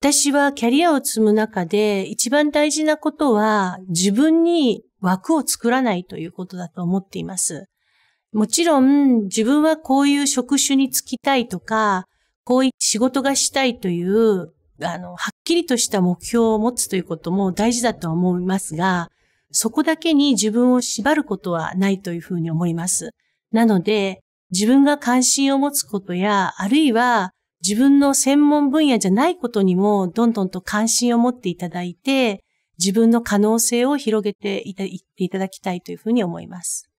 私はキャリアを積む中で一番大事なことは自分に枠を作らないということだと思っています。もちろん自分はこういう職種に就きたいとか、こういう仕事がしたいという、あの、はっきりとした目標を持つということも大事だとは思いますが、そこだけに自分を縛ることはないというふうに思います。なので、自分が関心を持つことや、あるいは自分の専門分野じゃないことにも、どんどんと関心を持っていただいて、自分の可能性を広げていっていただきたいというふうに思います。